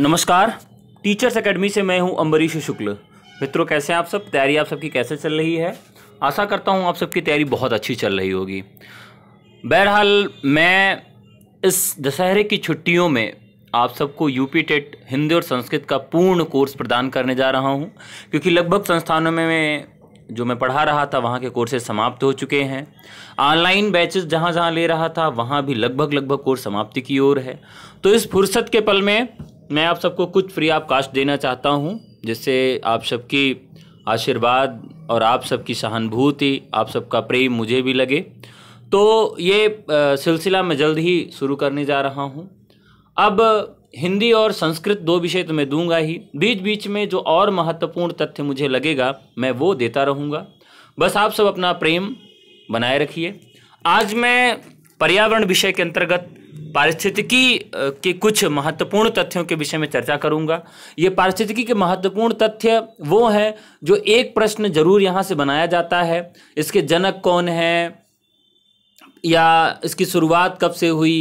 नमस्कार teachers academy से मैं हूं अम्बरीश शुक्ल मित्रों कैसे हैं आप सब तैयारी आप सबकी कैसे चल रही है आशा करता हूं आप सबकी तैयारी बहुत अच्छी चल रही होगी बहरहाल मैं इस दशहरे की छुट्टियों में आप सबको यूपी टेट हिंदी और संस्कृत का पूर्ण कोर्स प्रदान करने जा रहा हूँ क्योंकि लगभग संस्थानों में मैं जो मैं पढ़ा रहा था वहाँ के कोर्सेज समाप्त हो चुके हैं ऑनलाइन बैचेस जहाँ जहाँ ले रहा था वहाँ भी लगभग लगभग कोर्स समाप्ति की ओर है तो इस फुर्सत के पल में मैं आप सबको कुछ फ्री आप कास्ट देना चाहता हूँ जिससे आप सबकी आशीर्वाद और आप सबकी सहानुभूति आप सबका प्रेम मुझे भी लगे तो ये सिलसिला मैं जल्द ही शुरू करने जा रहा हूँ अब हिंदी और संस्कृत दो विषय तो मैं दूंगा ही बीच बीच में जो और महत्वपूर्ण तथ्य मुझे लगेगा मैं वो देता रहूँगा बस आप सब अपना प्रेम बनाए रखिए आज मैं पर्यावरण विषय के अंतर्गत पारिस्थितिकी के कुछ महत्वपूर्ण तथ्यों के विषय में चर्चा करूंगा ये पारिस्थितिकी के महत्वपूर्ण तथ्य वो हैं जो एक प्रश्न जरूर यहाँ से बनाया जाता है इसके जनक कौन है या इसकी शुरुआत कब से हुई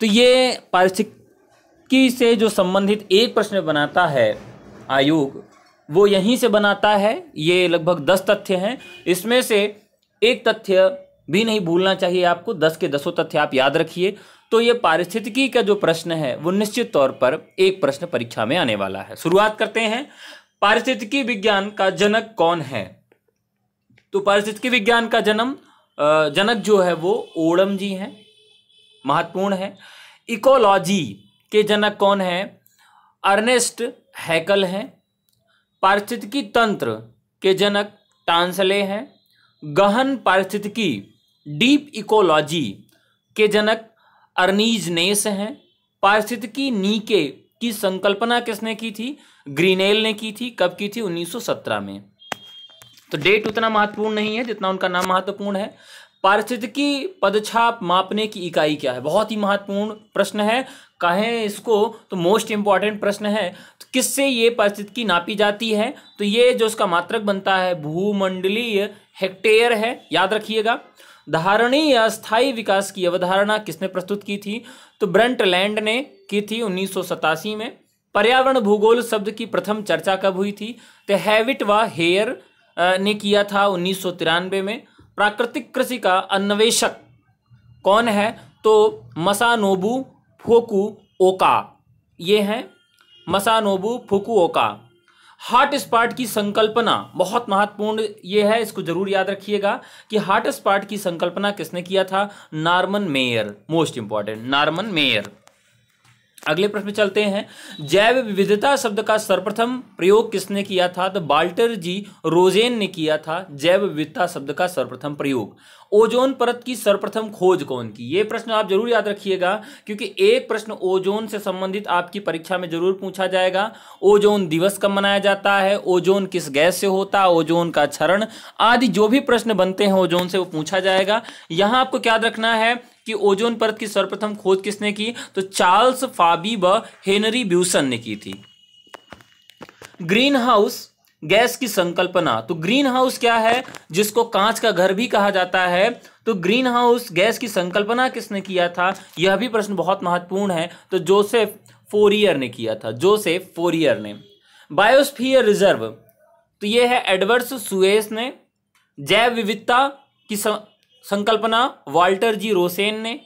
तो ये पारिस्थितिकी से जो संबंधित एक प्रश्न बनाता है आयोग वो यहीं से बनाता है ये लगभग दस तथ्य हैं इसमें से एक तथ्य भी नहीं भूलना चाहिए आपको दस के दसों तथ्य आप याद रखिए तो ये पारिस्थितिकी का जो प्रश्न है वो निश्चित तौर पर एक प्रश्न परीक्षा में आने वाला है शुरुआत करते हैं पारिस्थितिकी विज्ञान का जनक कौन है तो पारिस्थितिकी विज्ञान का जन्म जनक जो है वो ओडम जी हैं महत्वपूर्ण है इकोलॉजी के जनक कौन है अर्नेस्ट हैकल हैं पारिस्थितिकी तंत्र के जनक टांसले हैं गहन पारिस्थितिकी डीप इकोलॉजी के जनक अर्नीजनेस हैं पारिस्थितिकी नीके की संकल्पना किसने की थी ग्रीनेल ने की थी कब की थी 1917 में तो डेट उतना महत्वपूर्ण नहीं है जितना उनका नाम महत्वपूर्ण है पारिस्थितिकी पदछाप मापने की इकाई क्या है बहुत ही महत्वपूर्ण प्रश्न है कहें इसको तो मोस्ट इंपॉर्टेंट प्रश्न है तो किससे ये पारिस्थितिकी नापी जाती है तो ये जो उसका मात्रक बनता है भूमंडलीय हेक्टेयर है याद रखिएगा धारणीय स्थायी विकास की अवधारणा किसने प्रस्तुत की थी तो ब्रंट लैंड ने की थी उन्नीस में पर्यावरण भूगोल शब्द की प्रथम चर्चा कब हुई थी तो हैविट व हेयर ने किया था उन्नीस में प्राकृतिक कृषि का अन्वेषक कौन है तो मसानोबू फोकू ओका ये हैं मसानोबू फुकुओका हार्ट स्पार्ट की संकल्पना बहुत महत्वपूर्ण ये है इसको जरूर याद रखिएगा कि हार्ट स्पार्ट की संकल्पना किसने किया था Norman Myers most important Norman Myers अगले प्रश्न चलते हैं जैव विविधता शब्द का सर्वप्रथम प्रयोग किसने किया था तो बाल्टर जी रोजेन ने किया था जैव विविधता शब्द का सर्वप्रथम प्रयोग ओजोन परत की सर्वप्रथम खोज कौन की ये प्रश्न आप जरूर याद रखिएगा क्योंकि एक प्रश्न ओजोन से संबंधित आपकी परीक्षा में जरूर पूछा जाएगा ओजोन दिवस कब मनाया जाता है ओजोन किस गैस से होता है ओजोन का क्षरण आदि जो भी प्रश्न बनते हैं ओजोन से वो पूछा जाएगा यहां आपको क्या याद रखना है कि ओजोन परत की सर्वप्रथम खोज किसने की तो चार्ल्स फाबी व हेनरी ब्यूसन ने की थी ग्रीन हाउस गैस की संकल्पना तो ग्रीन हाउस क्या है जिसको कांच का घर भी कहा जाता है तो ग्रीन हाउस गैस की संकल्पना किसने किया था यह भी प्रश्न बहुत महत्वपूर्ण है तो जोसेफ फोरियर ने किया था जोसेफ फोरियर ने बायोस्फीयर रिजर्व तो यह है एडवर्स सुएस ने जैव विविधता की संकल्पना वाल्टर जी रोसेन ने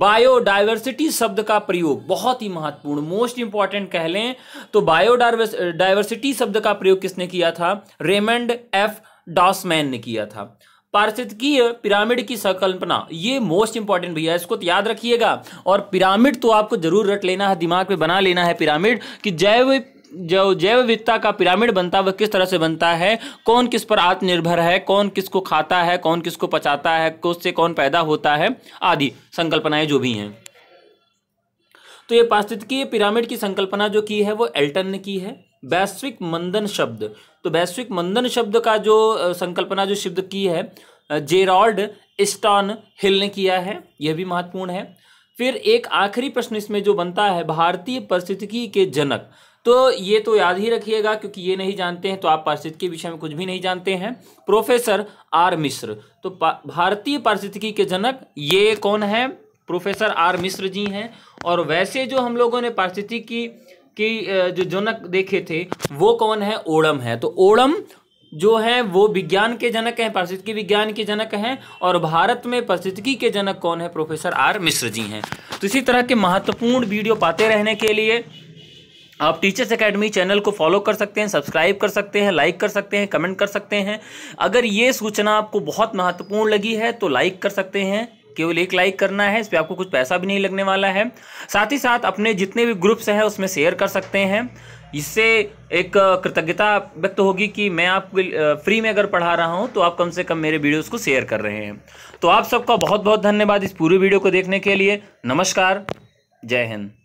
बायोडाइवर्सिटी शब्द का प्रयोग बहुत ही महत्वपूर्ण मोस्ट इंपॉर्टेंट कह लें तो बायोडाइवर्सिटी शब्द का प्रयोग किसने किया था रेमंड एफ डॉसमैन ने किया था पारिस्थितिकीय पिरामिड की संकल्पना ये मोस्ट इंपॉर्टेंट भैया इसको तो याद रखिएगा और पिरामिड तो आपको जरूर रट लेना है दिमाग में बना लेना है पिरामिड कि जैव जो जैव विविधता का पिरामिड बनता है वह किस तरह से बनता है कौन किस पर आत्मनिर्भर है कौन किसको खाता है कौन किसको पचाता है से कौन पैदा होता है आदि संकल्पनाएं जो भी हैं तो ये पारिस्थितिकीय पिरामिड की संकल्पना जो की है वो एल्टन ने की है वैश्विक मंदन शब्द तो वैश्विक मंदन शब्द का जो संकल्पना जो शब्द की है जेरॉल्ड स्टॉन हिल ने किया है यह भी महत्वपूर्ण है फिर एक आखिरी प्रश्न इसमें जो बनता है भारतीय परिस्थितिकी के जनक तो ये तो याद ही रखिएगा क्योंकि ये नहीं जानते हैं तो आप पारिस्थितिकी विषय में कुछ भी नहीं जानते हैं प्रोफेसर आर मिश्र तो भारतीय पारिस्थितिकी के जनक ये कौन है प्रोफेसर आर मिश्र जी हैं और वैसे जो हम लोगों ने पारिस्थितिकी की जो जनक देखे थे वो कौन है ओडम है तो ओडम जो है वो विज्ञान के जनक हैं पारिस्थितिकी विज्ञान के जनक हैं और भारत में पारिस्थितिकी के जनक कौन है प्रोफेसर आर मिश्र जी हैं तो इसी तरह के महत्वपूर्ण वीडियो पाते रहने के लिए आप टीचर्स एकेडमी चैनल को फॉलो कर सकते हैं सब्सक्राइब कर सकते हैं लाइक कर सकते हैं कमेंट कर सकते हैं अगर ये सूचना आपको बहुत महत्वपूर्ण लगी है तो लाइक कर सकते हैं केवल एक लाइक करना है इस पर आपको कुछ पैसा भी नहीं लगने वाला है साथ ही साथ अपने जितने भी ग्रुप्स हैं उसमें शेयर कर सकते हैं इससे एक कृतज्ञता व्यक्त होगी कि मैं आपको फ्री में अगर पढ़ा रहा हूँ तो आप कम से कम मेरे वीडियोस को शेयर कर रहे हैं तो आप सबका बहुत बहुत धन्यवाद इस पूरी वीडियो को देखने के लिए नमस्कार जय हिंद